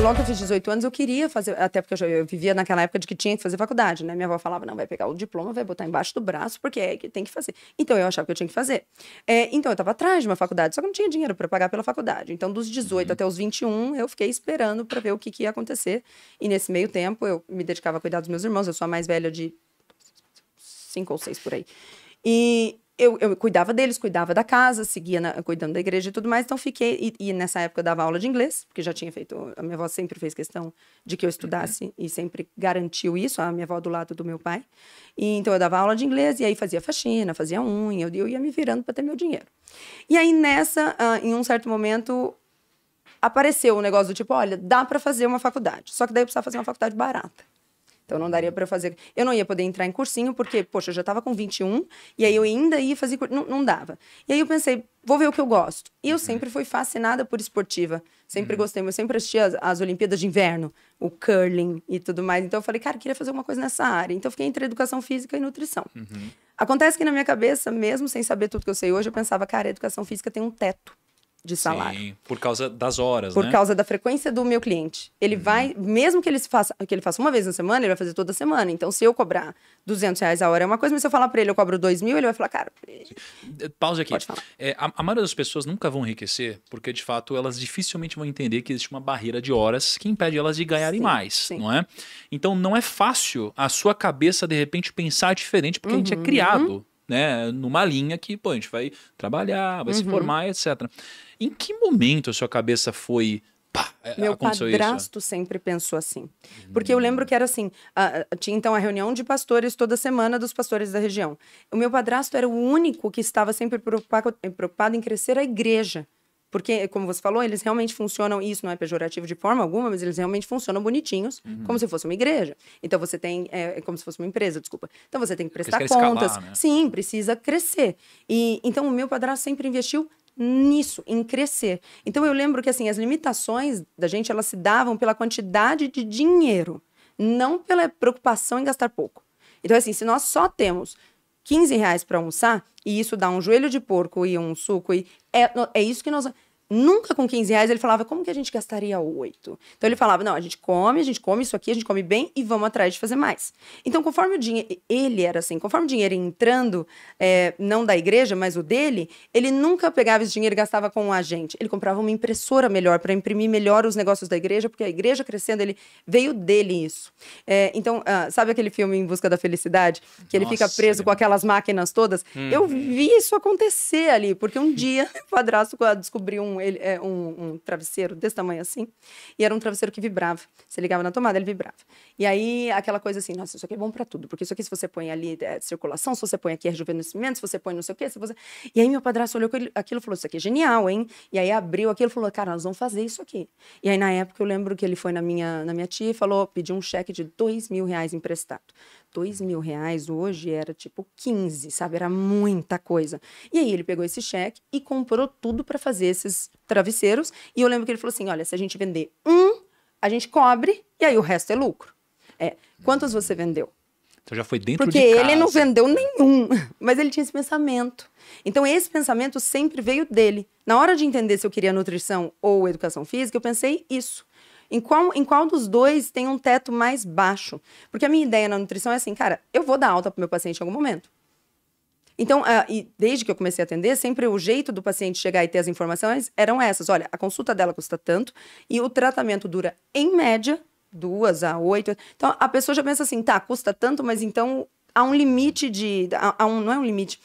logo que eu fiz 18 anos, eu queria fazer, até porque eu, já, eu vivia naquela época de que tinha que fazer faculdade, né? Minha avó falava, não, vai pegar o diploma, vai botar embaixo do braço, porque é que tem que fazer. Então, eu achava que eu tinha que fazer. É, então, eu estava atrás de uma faculdade, só que eu não tinha dinheiro para pagar pela faculdade. Então, dos 18 uhum. até os 21, eu fiquei esperando para ver o que, que ia acontecer. E nesse meio tempo, eu me dedicava a cuidar dos meus irmãos, eu sou a mais velha de cinco ou seis por aí. E, eu, eu, cuidava deles, cuidava da casa, seguia na, cuidando da igreja e tudo mais, então fiquei. E, e, nessa época eu dava aula de inglês, porque já tinha feito. A minha avó sempre fez questão de que eu estudasse uhum. e sempre garantiu isso, a minha avó do lado do meu pai. E, então eu dava aula de inglês e aí fazia faxina, fazia unha, eu, eu ia me virando para ter meu dinheiro. E aí nessa, uh, em um certo momento, apareceu o um negócio do tipo: olha, dá para fazer uma faculdade, só que daí eu precisava fazer uma faculdade barata. Então não daria para fazer. Eu não ia poder entrar em cursinho, porque, poxa, eu já estava com 21, e aí eu ainda ia fazer. Não, não dava. E aí eu pensei, vou ver o que eu gosto. E eu uhum. sempre fui fascinada por esportiva. Sempre uhum. gostei, eu sempre assistia as, as, Olimpíadas de Inverno, o curling e tudo mais. Então eu falei, cara, eu queria fazer alguma coisa nessa área. Então eu fiquei entre educação física e nutrição. Uhum. Acontece que na minha cabeça, mesmo sem saber tudo que eu sei hoje, eu pensava, cara, educação física tem um teto de salário. Sim, por causa das horas, Por né? causa da frequência do meu cliente. Ele uhum. vai, mesmo que ele, faça, que ele faça uma vez na semana, ele vai fazer toda semana. Então, se eu cobrar 200 reais a hora é uma coisa, mas se eu falar para ele eu cobro 2 mil, ele vai falar, cara... Eh, pausa aqui. É, a, a, maioria das pessoas nunca vão enriquecer, porque, de fato, elas dificilmente vão entender que existe uma barreira de horas que impede elas de ganharem sim, mais, sim. não é? Então, não é fácil a sua cabeça, de repente, pensar diferente, porque uhum. a gente é uhum. criado... Né, numa linha que, pô, a gente vai trabalhar, vai uhum. se formar, etc. Em que momento a sua cabeça foi Pá, é, Meu padrasto isso. sempre pensou assim. Porque eu lembro que era assim: a, a, tinha então a reunião de pastores toda semana dos pastores da região. O meu padrasto era o único que estava sempre preocupado, preocupado em crescer a igreja. Porque, como você falou, eles realmente funcionam, e isso não é pejorativo de forma alguma, mas eles realmente funcionam bonitinhos, uhum. como se fosse uma igreja. Então você tem, é, é como se fosse uma empresa, desculpa. Então você tem que prestar contas. Escalar, né? Sim, precisa crescer. E Então o meu padrasto sempre investiu nisso, em crescer. Então eu lembro que assim, as limitações da gente, elas se davam pela quantidade de dinheiro, não pela preocupação em gastar pouco. Então assim, se nós só temos 15 reais para almoçar, e isso dá um joelho de porco e um suco, e é, é isso que nós nunca com 15 reais ele falava como que a gente gastaria oito. Então ele falava, não, a gente come, a gente come isso aqui, a gente come bem e vamos atrás de fazer mais. Então conforme o dinheiro, ele era assim, conforme o dinheiro entrando, é, não da igreja, mas o dele, ele nunca pegava esse dinheiro e gastava com a gente. Ele comprava uma impressora melhor para imprimir melhor os negócios da igreja, porque a igreja crescendo, ele veio dele isso. É, então, ah, sabe aquele filme Em Busca da Felicidade? Que ele fica preso é com aquelas máquinas todas? Eu uhum. vi isso acontecer ali, porque um dia o padrasto descobriu um um, ele, é, um, um, travesseiro desse tamanho assim, e era um travesseiro que vibrava. Você ligava na tomada, ele vibrava. E aí, aquela coisa assim, nossa, isso aqui é bom para tudo, porque isso aqui, se você põe ali, é circulação, se você põe aqui, é rejuvenescimento, se você põe não sei o quê, se você... E aí, meu padrasto olhou aquilo e falou, isso aqui é genial, hein? E aí, abriu aquilo e falou, cara, nós vamos fazer isso aqui. E aí, na época, eu lembro que ele foi na minha, na minha tia e falou, pediu um cheque de dois mil reais emprestado. Dois mil reais hoje era tipo 15, sabe? Era muita coisa. E aí ele pegou esse cheque e comprou tudo para fazer esses travesseiros. E eu lembro que ele falou assim: olha, se a gente vender um, a gente cobre e aí o resto é lucro. É, quantos você vendeu? Então já foi dentro Porque de casa. Porque ele não vendeu nenhum, mas ele tinha esse pensamento. Então esse pensamento sempre veio dele. Na hora de entender se eu queria nutrição ou educação física, eu pensei isso. Em qual, em qual dos dois tem um teto mais baixo? Porque a minha ideia na nutrição é assim, cara, eu vou dar alta pro meu paciente em algum momento. Então, ah, e desde que eu comecei a atender, sempre o jeito do paciente chegar e ter as informações eram essas. Olha, a consulta dela custa tanto e o tratamento dura, em média, duas a oito. Então, a pessoa já pensa assim, tá, custa tanto, mas então há um limite de... Há, há um, não é um limite.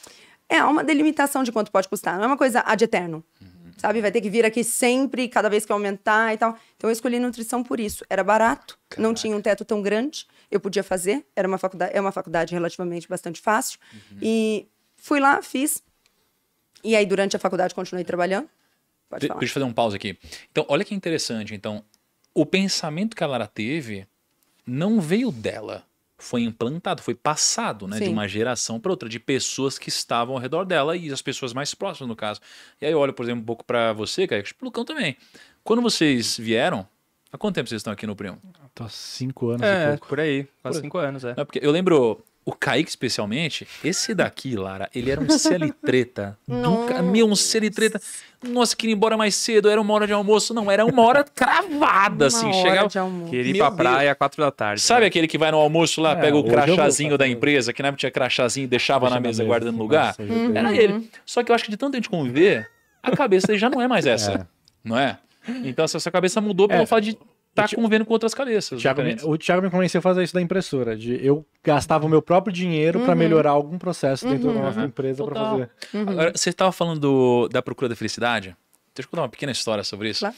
É, há uma delimitação de quanto pode custar. Não é uma coisa ad eterno. Uhum sabe? Vai ter que vir aqui sempre, cada vez que aumentar e tal. Então eu escolhi nutrição por isso. Era barato, Caraca. não tinha um teto tão grande, eu podia fazer. Era uma faculdade, é uma faculdade relativamente bastante fácil. Uhum. E Fui lá, fiz. E aí, durante a faculdade, continuei trabalhando. Pode falar. Deixa eu fazer um pausa aqui. Então, olha que interessante. Então, o pensamento que a Lara teve não veio dela. Foi implantado, foi passado né, de uma geração para outra, de pessoas que estavam ao redor dela e as pessoas mais próximas, no caso. E aí, eu olho, por exemplo, um pouco para você, cara, pro Lucão também. Quando vocês vieram, há quanto tempo vocês estão aqui no Primo? Estou há cinco anos é, e pouco. por aí. faz por... cinco anos, é. Não, porque eu lembro, o Kaique, especialmente, esse daqui, Lara, ele era um CLTreta. Nunca, meu, um CLTreta. Nossa, queria ir embora mais cedo, era uma hora de almoço. Não, era uma hora cravada, uma assim. Hora chegava. De almoço. Queria ir pra praia às quatro da tarde. Sabe né? aquele que vai no almoço lá, é, pega o crachazinho da empresa, que na época tinha crachazinho e deixava na mesa, guardando lugar? Nossa, era uhum. ele. Só que eu acho que de tanto a gente conviver, a cabeça dele já não é mais é. essa. É. Não é? Então, essa cabeça mudou pelo é. fato de tá convivendo com outras cabeças. O Thiago, me, o Thiago, me, convenceu a fazer isso da impressora, de eu gastava o meu próprio dinheiro uhum. para melhorar algum processo dentro uhum. da nossa empresa para fazer. Uhum. Agora, você estava falando do, da procura da felicidade. Deixa eu contar uma pequena história sobre isso. Claro.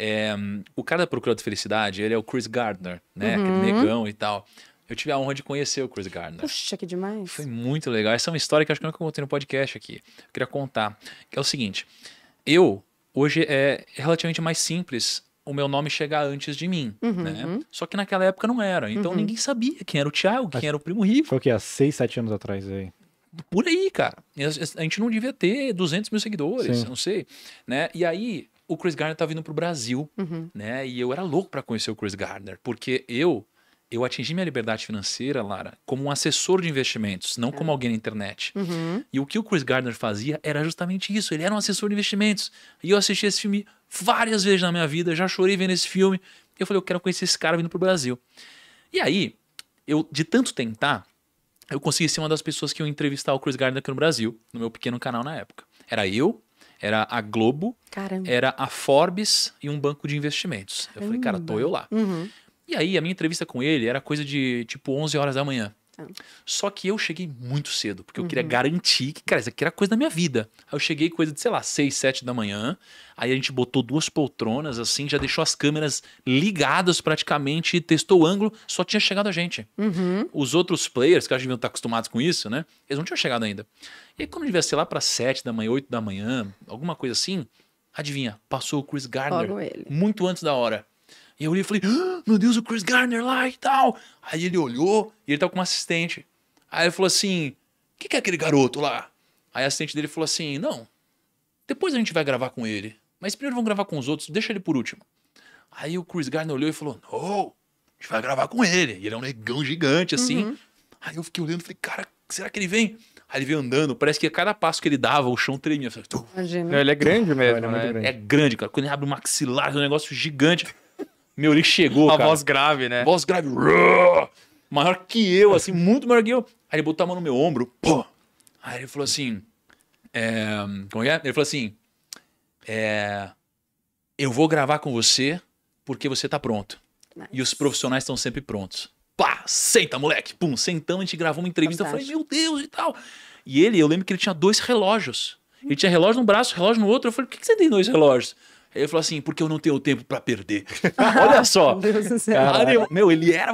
É, o cara da procura da felicidade, ele é o Chris Gardner, né? Aquele uhum. negão e tal. Eu tive a honra de conhecer o Chris Gardner. Puxa, que demais. Foi muito legal. Essa é uma história que eu acho que eu nunca contei no podcast aqui. Eu queria contar. Que é o seguinte. Eu, hoje, é relativamente mais simples o meu nome chegar antes de mim, uhum, né? Uhum. Só que naquela época não era. Então uhum. ninguém sabia quem era o Thiago, quem Acho... era o Primo Rico. Foi o quê? Há seis, sete anos atrás aí por aí, cara. A gente não devia ter 200 mil seguidores, Sim. não sei, né? E aí o Chris Gardner tá vindo pro Brasil, uhum. né? E eu era louco para conhecer o Chris Gardner, porque eu eu atingi minha liberdade financeira, Lara, como um assessor de investimentos, não é. como alguém na internet. Uhum. E o que o Chris Gardner fazia era justamente isso. Ele era um assessor de investimentos. E eu assisti esse filme várias vezes na minha vida, já chorei vendo esse filme. Eu falei, eu quero conhecer esse cara vindo pro Brasil. E aí, eu, de tanto tentar, eu consegui ser uma das pessoas que eu entrevistar o Chris Gardner aqui no Brasil, no meu pequeno canal na época. Era eu, era a Globo, Caramba. era a Forbes e um banco de investimentos. Caramba. Eu falei, cara, tô eu lá. Uhum. E aí, a minha entrevista com ele era coisa de tipo 11 horas da manhã. Ah. Só que eu cheguei muito cedo, porque eu uhum. queria garantir que, cara, isso aqui era coisa da minha vida. Aí eu cheguei coisa de, sei lá, 6, 7 da manhã. Aí a gente botou duas poltronas, assim, já deixou as câmeras ligadas praticamente, testou o ângulo, só tinha chegado a gente. Uhum. Os outros players, que a gente deviam estar acostumados com isso, né? Eles não tinham chegado ainda. E aí, quando devia ser lá para 7 da manhã, 8 da manhã, alguma coisa assim, adivinha, passou o Chris Gardner. Muito antes da hora. E eu olhei e falei, ah, meu Deus, o Chris Garner lá e tal. Aí ele olhou e ele tava com um assistente. Aí ele falou assim, o que, que é aquele garoto lá? Aí a assistente dele falou assim, não, depois a gente vai gravar com ele. Mas primeiro vamos gravar com os outros, deixa ele por último. Aí o Chris Garner olhou e falou, não, a gente vai gravar com ele. E ele é um negão gigante, assim. Uhum. Aí eu fiquei olhando e falei, cara, será que ele vem? Aí ele veio andando, parece que a cada passo que ele dava, o chão tremia. Imagina. Não, ele é grande mesmo, né? É grande, cara. Quando ele abre o maxilar, é um negócio gigante. Meu Eurico chegou, uma cara. voz grave, né? Voz grave. Maior que eu, assim, muito maior que eu. Aí ele botou a mão no meu ombro. Pô. Aí ele falou assim. É, como é? Ele falou assim. É, eu vou gravar com você porque você tá pronto. Nice. E os profissionais estão sempre prontos. Pá, senta, moleque. Pum, sentamos, a gente gravou uma entrevista. Fantástico. Eu falei, meu Deus e tal. E ele, eu lembro que ele tinha dois relógios. Ele tinha relógio num braço, relógio no outro. Eu falei, por que, que você tem dois relógios? Aí ele falou assim, porque eu não tenho tempo para perder. Olha só. Deus meu, ele era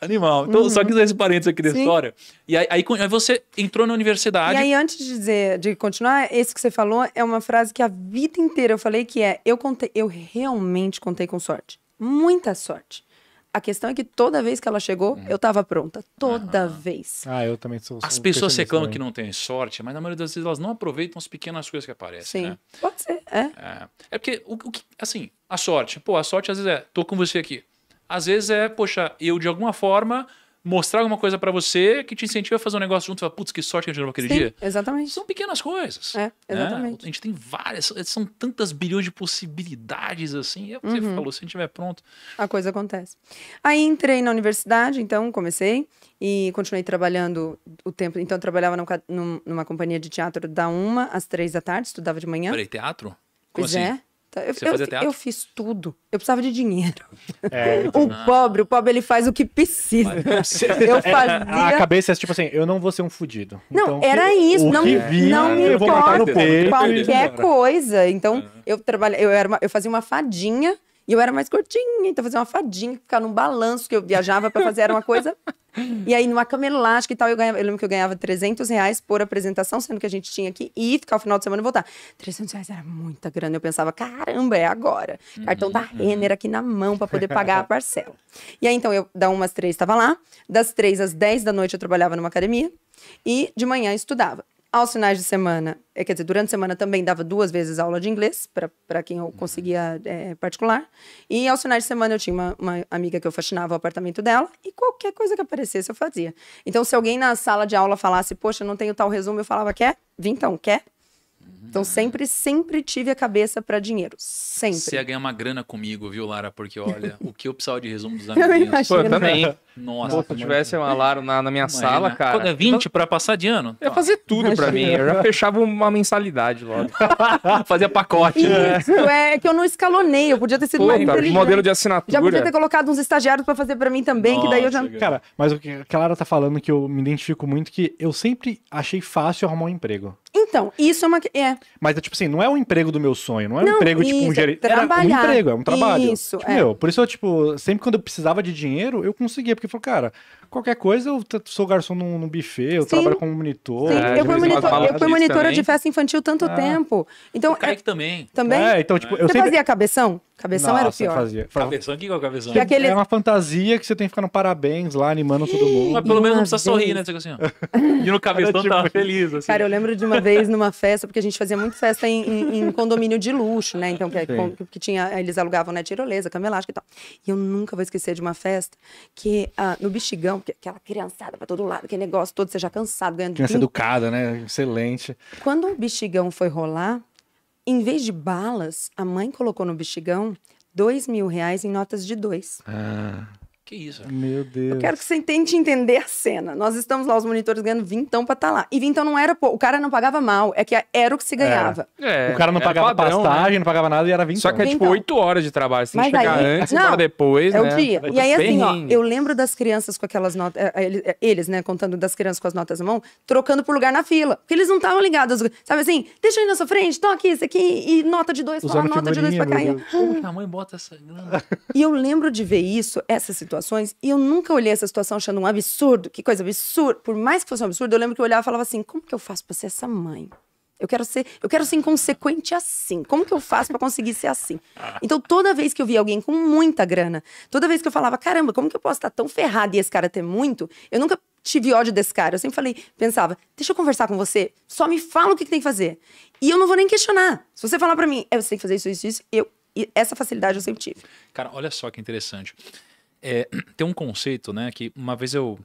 animal. Então, uhum. só quis esse parênteses aqui da história. E aí, aí, aí, você entrou na universidade. E aí, antes de dizer, de continuar, esse que você falou é uma frase que a vida inteira eu falei que é: eu contei, eu realmente contei com sorte. Muita sorte. A questão é que toda vez que ela chegou, uhum. eu estava pronta. Toda vez. Ah, eu também sou. sou As pessoas reclamam que não têm sorte, mas na maioria das vezes elas não aproveitam as pequenas coisas que aparecem. Sim. Né? Pode ser, é. É, é porque, o, o, que, assim, a sorte. Pô, a sorte às vezes é, tô com você aqui. Às vezes é, poxa, eu de alguma forma mostrar alguma coisa para você que te incentiva a fazer um negócio junto e putz, que sorte que gente tive aquele Sim, dia. Exatamente. São pequenas coisas. É, né? exatamente. Né? A gente tem várias, são tantas bilhões de possibilidades assim. É o que uhum. você falou, se a gente estiver pronto. A coisa acontece. Aí entrei na universidade, então comecei e continuei trabalhando o tempo. Então trabalhava numa, numa companhia de teatro da uma às três da tarde, estudava de manhã. Peraí, teatro? Como pois é. assim? é. Tá, eu, eu, eu, fiz tudo. Eu precisava de dinheiro. É, então... O pobre, o pobre, ele faz o que precisa. Mas... Eu é, fazia... A cabeça é tipo assim, eu não vou ser um fudido. Não, então, era isso. Não, vi, não me importa. Qualquer coisa. Então, uhum. eu trabalhei, eu, era uma, eu fazia uma fadinha e eu era mais curtinha. Então, fazia uma fadinha, ficar num balanço que eu viajava para fazer. Era uma coisa e aí, numa cama elástica e tal, eu, ganhava, eu lembro que eu ganhava 300 reais por apresentação, sendo que a gente tinha que ir, ficar o final de semana e voltar. 300 reais era muita grana. Eu pensava, caramba, é agora. Uhum. Cartão da Renner aqui na mão para poder pagar a parcela. E aí, então, eu, da umas três, estava lá. Das três às dez da noite, eu trabalhava numa academia. E de manhã, estudava aos finais de semana, é, quer dizer, durante a semana também dava duas vezes aula de inglês, para quem eu uhum. conseguia é, particular. E aos finais de semana eu tinha uma, uma, amiga que eu faxinava o apartamento dela, e qualquer coisa que aparecesse eu fazia. Então, se alguém na sala de aula falasse, poxa, não tenho tal resumo, eu falava, quer? Vim então, quer? Uhum. Então sempre, sempre tive a cabeça para dinheiro. Sempre. Você ia ganhar uma grana comigo, viu, Lara? Porque olha, o que eu precisava de resumo dos amiguinhos. Pô, eu também. Nossa, Nossa, se eu é tivesse uma Laro na, na minha Imagina. sala, cara. Pô, é 20 pra passar de ano? Eu ia fazer tudo Imagina. pra mim. Eu já fechava uma mensalidade logo. Fazia pacote. Né? Isso, é. é que eu não escalonei. Eu podia ter sido Puta, mais modelo de assinatura. Já podia ter colocado uns estagiários pra fazer pra mim também, Nossa, que daí eu já. Cara, mas o que a Clara tá falando que eu me identifico muito, que eu sempre achei fácil arrumar um emprego. Então, isso é uma. É. Mas é tipo assim, não é um emprego do meu sonho, não é um emprego isso, tipo um gerente. É um emprego, é um trabalho. Isso. Tipo, é. Meu, por isso eu, tipo, sempre quando eu precisava de dinheiro, eu conseguia porque falou, cara, Qualquer coisa, eu sou garçom num, num buffet, eu Sim. trabalho como monitor. Sim. É, eu fui, monitor, eu fui monitora também. de festa infantil tanto ah. tempo. Então, o Kaique é, também. Também? É, então, tipo, eu Você sempre... fazia cabeção? Cabeção Nossa, era o pior. Fazia. Cabeção, o que é o cabeção? Que é aquele... É uma fantasia que você tem que ficar no parabéns lá, animando todo mundo. Mas pelo menos não precisa vez... sorrir, né? assim, ó. E no cabeção tipo... tava tá. feliz. Assim. Cara, eu lembro de uma vez numa festa, porque a gente fazia muito festa em, em, em condomínio de luxo, né? Então, que, que, é que, tinha, eles alugavam, né, tirolesa, camelástica e tal. E eu nunca vou esquecer de uma festa que ah, no Bexigão, porque aquela criançada para todo lado, aquele negócio todo, você já cansado, ganhando. Criança pinto. educada, né? Excelente. Quando o bexigão foi rolar, em vez de balas, a mãe colocou no bexigão dois mil reais em notas de dois. Ah. Que isso? Meu Deus. Eu quero que você tente entender a cena. Nós estamos lá, os monitores ganhando vintão pra estar tá lá. E vintão não era, pô, o cara não pagava mal, é que era o que se ganhava. É, o cara não pagava padrão, pastagem, né? não pagava nada e era vintão. Só que é tipo oito horas de trabalho, você tem que chegar antes antes, não, depois, É o né? dia. E aí assim, ó, eu lembro das crianças com aquelas notas, é, é, é, eles, né, contando das crianças com as notas na mão, trocando por lugar na fila. Porque eles não estavam ligados, sabe assim, deixa eu ir na sua frente, toma aqui, isso aqui, e nota de dois pra lá, nota de dois pra cá. Como que a mãe bota essa grana? E eu lembro de ver isso, essa situação situações e eu nunca olhei essa situação achando um absurdo, que coisa absurda. Por mais que fosse um absurdo, eu lembro que eu olhava e falava assim: como que eu faço para ser essa mãe? Eu quero ser, eu quero ser inconsequente assim. Como que eu faço para conseguir ser assim? Então, toda vez que eu via alguém com muita grana, toda vez que eu falava, caramba, como que eu posso estar tá tão ferrada e esse cara ter muito? Eu nunca tive ódio desse cara. Eu sempre falei, pensava, deixa eu conversar com você, só me fala o que, que tem que fazer. E eu não vou nem questionar. Se você falar para mim, é, você tem que fazer isso, isso, isso, eu, essa facilidade eu sempre tive. Cara, olha só que interessante. É, tem um conceito, né? Que uma vez eu.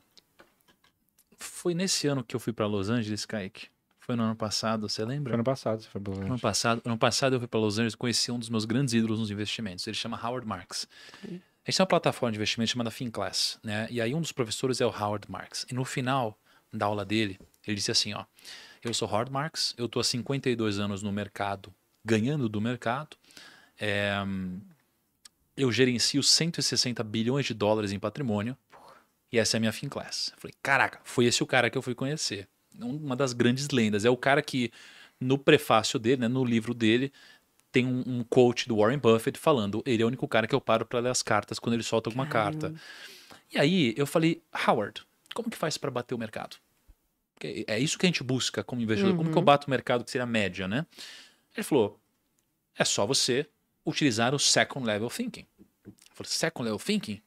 Foi nesse ano que eu fui para Los Angeles, Kaique. Foi no ano passado, você lembra? Foi ano passado, você foi para Los Angeles. Ano passado, ano passado eu fui para Los Angeles e conheci um dos meus grandes ídolos nos investimentos. Ele chama Howard Marks. A gente tem uma plataforma de investimento chamada FinClass, né? E aí um dos professores é o Howard Marks. E no final da aula dele, ele disse assim, ó: "Eu sou Howard Marks, eu tô há 52 anos no mercado, ganhando do mercado. É, eu gerencio 160 bilhões de dólares em patrimônio e essa é a minha Finclass. Falei, caraca, foi esse o cara que eu fui conhecer. Uma das grandes lendas. É o cara que, no prefácio dele, né, no livro dele, tem um, um coach do Warren Buffett falando: ele é o único cara que eu paro para ler as cartas quando ele solta alguma Caramba. carta. E aí eu falei: Howard, como que faz para bater o mercado? Porque é isso que a gente busca como investidor. Uhum. Como que eu uhum. bato o mercado, que seria a média, né? Ele falou: é só você utilizar o second level thinking. Eu falei, second level thinking?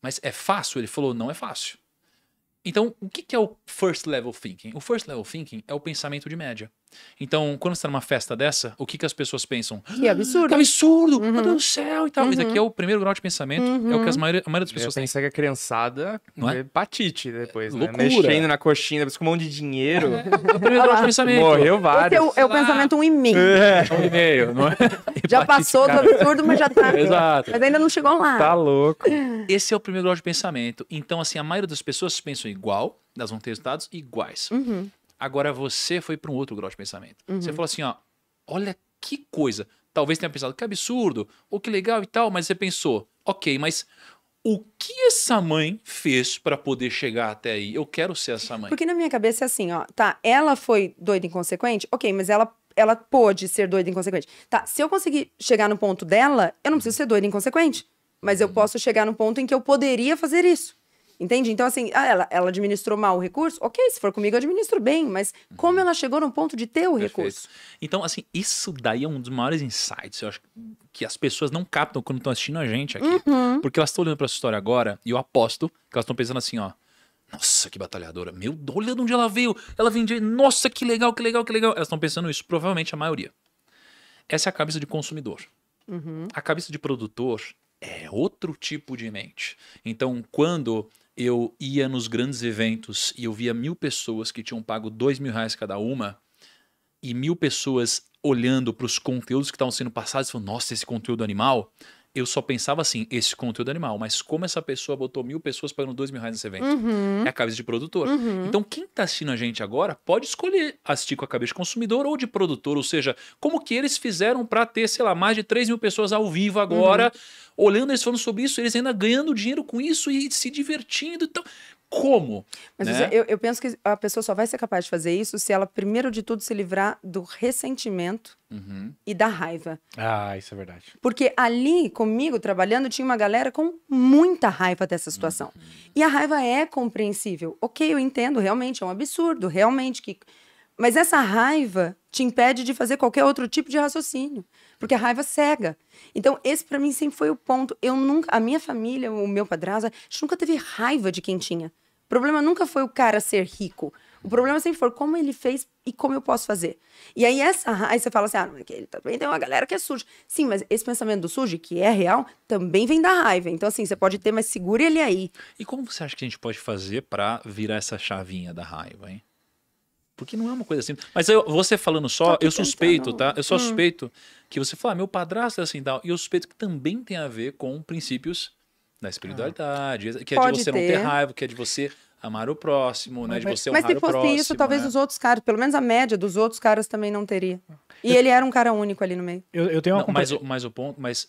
Mas é fácil? Ele falou, não é fácil. Então, o que é o first level thinking? O first level thinking é o pensamento de média. Então, quando você está numa festa dessa, o que, que as pessoas pensam? Que ah, absurdo. Que absurdo! Uhum. Meu Deus do céu e tal. Uhum. Isso aqui é uhum. o primeiro grau de pensamento, uhum. é o que as uhum. maioria, a maioria das pessoas pensa que a criançada não é? hepatite depois, é, né? Mexendo na coxinha, com um monte de dinheiro. É o primeiro grau de pensamento. Morreu vários. Esse é o, é o pensamento um e meio. É, um e meio, não é? Já passou cara. do absurdo, mas já tá. Exato. Mas ainda não chegou lá. Tá louco. Esse é o primeiro grau de pensamento. Então, assim, a maioria das pessoas pensam igual, elas vão ter resultados iguais. Uhum. Agora você foi para um outro grau de pensamento. Uhum. Você falou assim, ó, olha que coisa. Talvez tenha pensado que absurdo, ou que legal e tal, mas você pensou, ok, mas o que essa mãe fez para poder chegar até aí? Eu quero ser essa mãe. Porque na minha cabeça é assim, ó, tá, ela foi doida e inconsequente, ok, mas ela ela pôde ser doida e inconsequente. Tá, se eu conseguir chegar no ponto dela, eu não preciso ser doida e inconsequente, mas eu uhum. posso chegar no ponto em que eu poderia fazer isso. Entende? Então, assim, ah, ela, ela administrou mal o recurso? Ok, se for comigo, eu administro bem, mas como uhum. ela chegou no ponto de ter o Perfeito. recurso? Então, assim, isso daí é um dos maiores insights, eu acho, que as pessoas não captam quando estão assistindo a gente aqui. Uhum. Porque elas estão olhando para essa história agora e eu aposto que elas estão pensando assim, ó. Nossa, que batalhadora. Meu, olha de onde ela veio. Ela vem de. Nossa, que legal, que legal, que legal. Elas estão pensando isso, provavelmente a maioria. Essa é a cabeça de consumidor. Uhum. A cabeça de produtor é outro tipo de mente. Então, quando eu ia nos grandes eventos e eu via mil pessoas que tinham pago dois mil reais cada uma e mil pessoas olhando para os conteúdos que estavam sendo passados e falando, nossa, esse conteúdo animal, eu só pensava assim, esse conteúdo é animal, mas como essa pessoa botou mil pessoas pagando dois mil reais nesse evento? Uhum. É a cabeça de produtor. Uhum. Então, quem está assistindo a gente agora pode escolher assistir com a cabeça de consumidor ou de produtor, ou seja, como que eles fizeram para ter, sei lá, mais de 3 mil pessoas ao vivo agora, uhum. olhando eles falando sobre isso, eles ainda ganhando dinheiro com isso e se divertindo. Então, como. Mas né? eu, eu, penso que a pessoa só vai ser capaz de fazer isso se ela, primeiro de tudo, se livrar do ressentimento uhum. e da raiva. Ah, isso é verdade. Porque ali, comigo trabalhando, tinha uma galera com muita raiva dessa situação. Uhum. E a raiva é compreensível. Ok, eu entendo, realmente é um absurdo, realmente que. Mas essa raiva te impede de fazer qualquer outro tipo de raciocínio, porque a raiva cega. Então, esse para mim sempre foi o ponto. Eu nunca, a minha família, o meu padrasto, nunca teve raiva de quem tinha. O problema nunca foi o cara ser rico. O problema sempre foi como ele fez e como eu posso fazer. E aí essa, aí você fala assim, ah, não é ele também tem uma galera que é suja. Sim, mas esse pensamento do sujo, que é real, também vem da raiva. Então assim, você pode ter, mas segure ele aí. E como você acha que a gente pode fazer para virar essa chavinha da raiva, hein? Porque não é uma coisa simples. Mas eu, você falando só, eu suspeito, tá? Eu só hum. suspeito que você fala, ah, meu padrasto é assim tal. E eu suspeito que também tem a ver com princípios da ah. espiritualidade, ah. que é Pode de você ter. não ter raiva, que é de você amar o próximo, né? De você Mas se fosse próximo, isso, talvez né? os outros caras, pelo menos a média dos outros caras também não teria. E eu... ele era um cara único ali no meio. Eu, eu tenho uma não, mas, o, mas o ponto, mas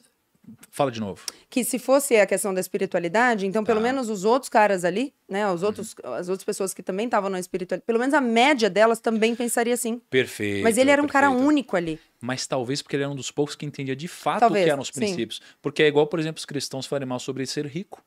fala de novo. Que se fosse a questão da espiritualidade, então tá. pelo menos os outros caras ali, né, os uhum. outros, uhum. as outras pessoas que também estavam na espiritualidade, pelo menos a média delas também pensaria assim. Perfeito. Mas ele era um perfeito. cara único ali mas talvez porque ele era um dos poucos que entendia de fato talvez, o que eram os princípios. Sim. Porque é igual, por exemplo, os cristãos falarem mal sobre ser rico.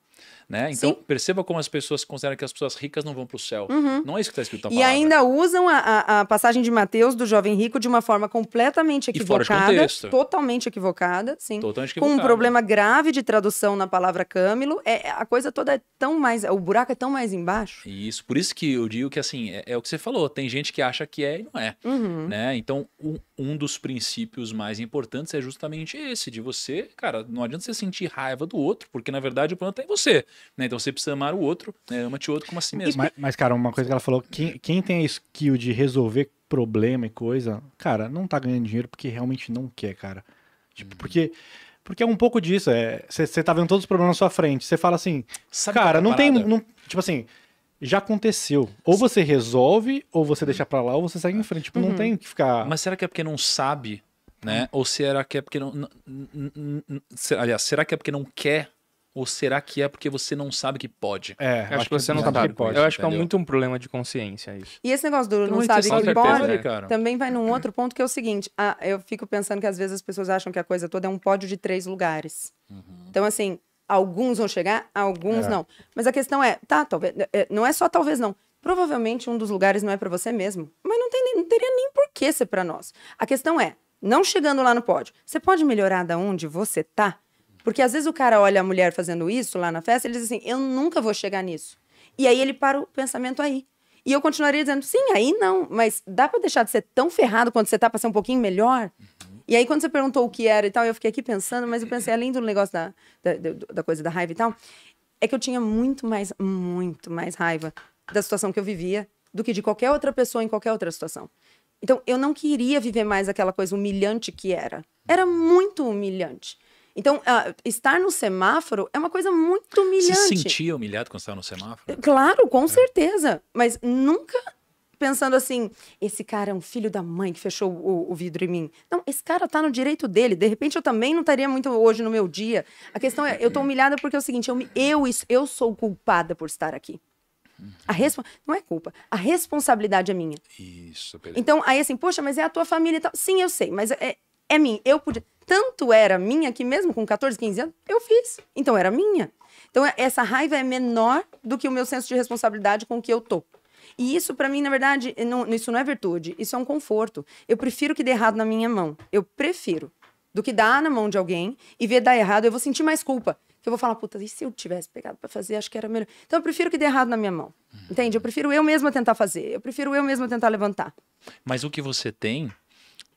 Né? Então, Sim. perceba como as pessoas consideram que as pessoas ricas não vão para o céu. Uhum. Não é isso que está escrito na palavra. E ainda usam a, a, passagem de Mateus do jovem rico de uma forma completamente equivocada. Totalmente equivocada, sim. Totalmente equivocada. Com um problema grave de tradução na palavra câmilo. É, é, a coisa toda é tão mais... O buraco é tão mais embaixo. Isso. Por isso que eu digo que, assim, é, é o que você falou. Tem gente que acha que é e não é. Uhum. Né? Então, um, um dos princípios princípios mais importantes é justamente esse, de você, cara, não adianta você sentir raiva do outro, porque na verdade o problema tá em você, né? Então você precisa amar o outro, né? ama-te o outro como a si mesmo. Mas, mas, cara, uma coisa que ela falou, quem, quem tem a skill de resolver problema e coisa, cara, não tá ganhando dinheiro porque realmente não quer, cara. Tipo, uhum. porque... Porque é um pouco disso, é. Você tá vendo todos os problemas na sua frente. Você fala assim, Sabe cara, não tem. Não, tipo assim, já aconteceu. Ou você resolve, ou você deixa pra lá, ou você segue em frente. Tipo, uhum. não tem que ficar. Mas será que é porque não sabe, né? Uhum. Ou será que é porque não. Aliás, será que é porque não quer? Ou será que é porque você não sabe que pode? É, acho, acho que, que você não sabe que, pode. Eu acho que é muito um problema de consciência isso. E esse negócio do então, não é sabe que pode né, também vai num outro ponto que é o seguinte: ah, eu fico pensando que às vezes as pessoas acham que a coisa toda é um pódio de três lugares. Uhum. Então, assim, alguns vão chegar, alguns é. não. Mas a questão é, tá, talvez, é, é, não é só talvez não. Provavelmente um dos lugares não é para você mesmo, mas não, tem, não teria nem por que ser para nós. A questão é, não chegando lá no pódio, você pode melhorar da onde você tá? Porque às vezes o cara olha a mulher fazendo isso lá na festa, ele diz assim: "Eu nunca vou chegar nisso". E aí ele para o pensamento aí. E eu continuaria dizendo: "Sim, aí não, mas dá para deixar de ser tão ferrado quando você tá para ser um pouquinho melhor?" E aí, quando você perguntou o que era e tal, eu fiquei aqui pensando, mas eu pensei, além do negócio da, da, da coisa da raiva e tal, é que eu tinha muito mais, muito mais raiva da situação que eu vivia do que de qualquer outra pessoa em qualquer outra situação. Então, eu não queria viver mais aquela coisa humilhante que era. Era muito humilhante. Então, uh, estar no semáforo é uma coisa muito humilhante. Você se sentia humilhado quando estava no semáforo? Claro, com é. certeza. Mas nunca pensando assim: esse cara é um filho da mãe que fechou o, o, vidro em mim. Não, esse cara tá no direito dele. De repente eu também não estaria muito hoje no meu dia. A questão é: eu tô humilhada porque é o seguinte, eu, eu, eu sou culpada por estar aqui. A uhum. respo... Não é culpa. A responsabilidade é minha. Isso, beleza. Então, aí assim, poxa, mas é a tua família e tal. Sim, eu sei, mas é, é, é minha. Eu podia. Tanto era minha que mesmo com 14, 15 anos, eu fiz. Então era minha. Então, é, essa raiva é menor do que o meu senso de responsabilidade com o que eu tô. E isso, para mim, na verdade, não, isso não é virtude, isso é um conforto. Eu prefiro que dê errado na minha mão. Eu prefiro do que dar na mão de alguém e ver dar errado, eu vou sentir mais culpa. Que eu vou falar, puta, e se eu tivesse pegado para fazer, acho que era melhor. Então eu prefiro que dê errado na minha mão. Uhum. Entende? Eu prefiro eu mesma tentar fazer, eu prefiro eu mesma tentar levantar. Mas o que você tem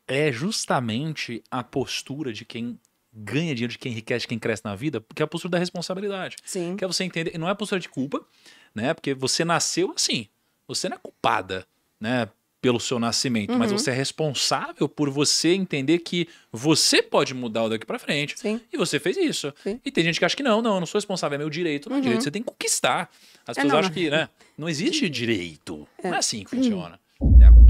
é justamente a postura de quem ganha dinheiro, de quem enriquece, de quem cresce na vida, porque é a postura da responsabilidade. Sim. Que é você entender, não é a postura de culpa, né? Porque você nasceu assim você não é culpada, né? Pelo seu nascimento, uhum. mas você é responsável por você entender que você pode mudar o daqui para frente. Sim. E você fez isso. Sim. E tem gente que acha que não, não, eu não sou responsável, é meu direito. Não é direito, uhum. você tem que conquistar. As é, pessoas não, acham não. Né? que, né? Não existe direito. É. Não é assim que funciona. É a